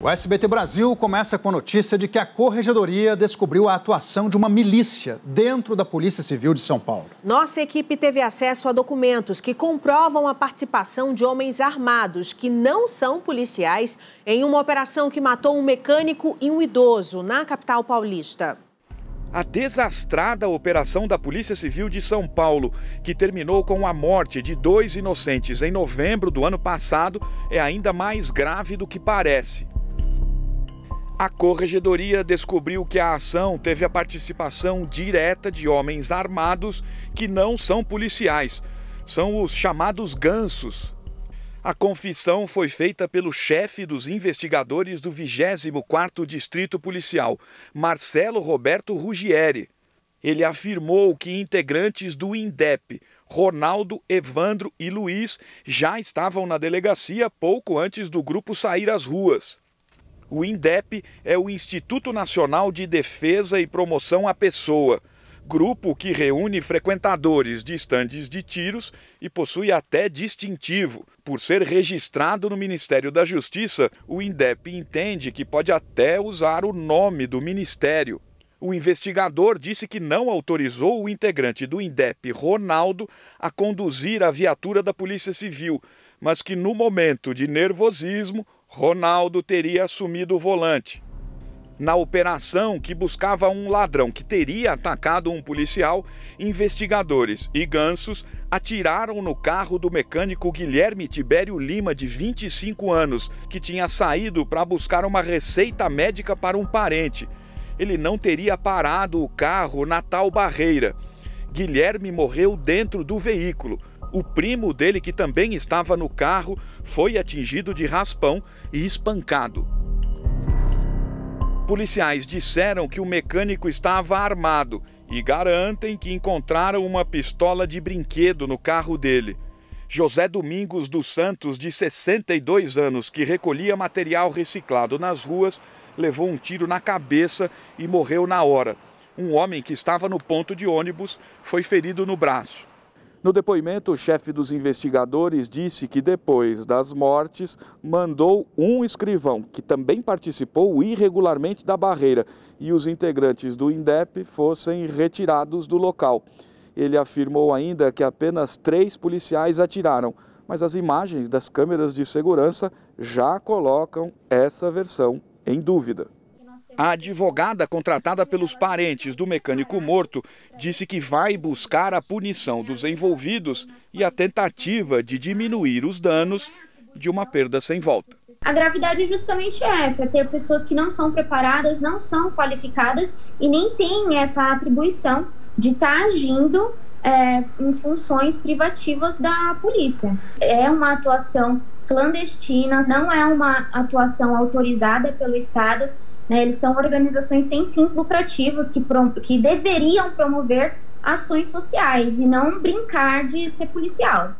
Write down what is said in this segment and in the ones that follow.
O SBT Brasil começa com a notícia de que a Corregedoria descobriu a atuação de uma milícia dentro da Polícia Civil de São Paulo. Nossa equipe teve acesso a documentos que comprovam a participação de homens armados que não são policiais em uma operação que matou um mecânico e um idoso na capital paulista. A desastrada operação da Polícia Civil de São Paulo, que terminou com a morte de dois inocentes em novembro do ano passado, é ainda mais grave do que parece. A corregedoria descobriu que a ação teve a participação direta de homens armados que não são policiais, são os chamados gansos. A confissão foi feita pelo chefe dos investigadores do 24º Distrito Policial, Marcelo Roberto Rugieri. Ele afirmou que integrantes do INDEP, Ronaldo, Evandro e Luiz já estavam na delegacia pouco antes do grupo sair às ruas. O INDEP é o Instituto Nacional de Defesa e Promoção à Pessoa, grupo que reúne frequentadores de estandes de tiros e possui até distintivo. Por ser registrado no Ministério da Justiça, o INDEP entende que pode até usar o nome do ministério. O investigador disse que não autorizou o integrante do INDEP, Ronaldo, a conduzir a viatura da Polícia Civil, mas que no momento de nervosismo Ronaldo teria assumido o volante. Na operação que buscava um ladrão que teria atacado um policial, investigadores e gansos atiraram no carro do mecânico Guilherme Tibério Lima, de 25 anos, que tinha saído para buscar uma receita médica para um parente. Ele não teria parado o carro na tal barreira. Guilherme morreu dentro do veículo. O primo dele, que também estava no carro, foi atingido de raspão e espancado. Policiais disseram que o mecânico estava armado e garantem que encontraram uma pistola de brinquedo no carro dele. José Domingos dos Santos, de 62 anos, que recolhia material reciclado nas ruas, levou um tiro na cabeça e morreu na hora. Um homem que estava no ponto de ônibus foi ferido no braço. No depoimento, o chefe dos investigadores disse que depois das mortes mandou um escrivão que também participou irregularmente da barreira e os integrantes do INDEP fossem retirados do local. Ele afirmou ainda que apenas três policiais atiraram, mas as imagens das câmeras de segurança já colocam essa versão em dúvida. A advogada contratada pelos parentes do mecânico morto disse que vai buscar a punição dos envolvidos e a tentativa de diminuir os danos de uma perda sem volta. A gravidade é justamente essa, ter pessoas que não são preparadas, não são qualificadas e nem têm essa atribuição de estar tá agindo é, em funções privativas da polícia. É uma atuação clandestina, não é uma atuação autorizada pelo Estado né? Eles são organizações sem fins lucrativos que, que deveriam promover ações sociais e não brincar de ser policial.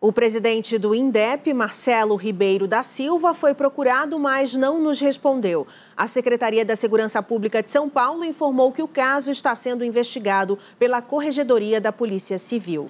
O presidente do INDEP, Marcelo Ribeiro da Silva, foi procurado, mas não nos respondeu. A Secretaria da Segurança Pública de São Paulo informou que o caso está sendo investigado pela Corregedoria da Polícia Civil.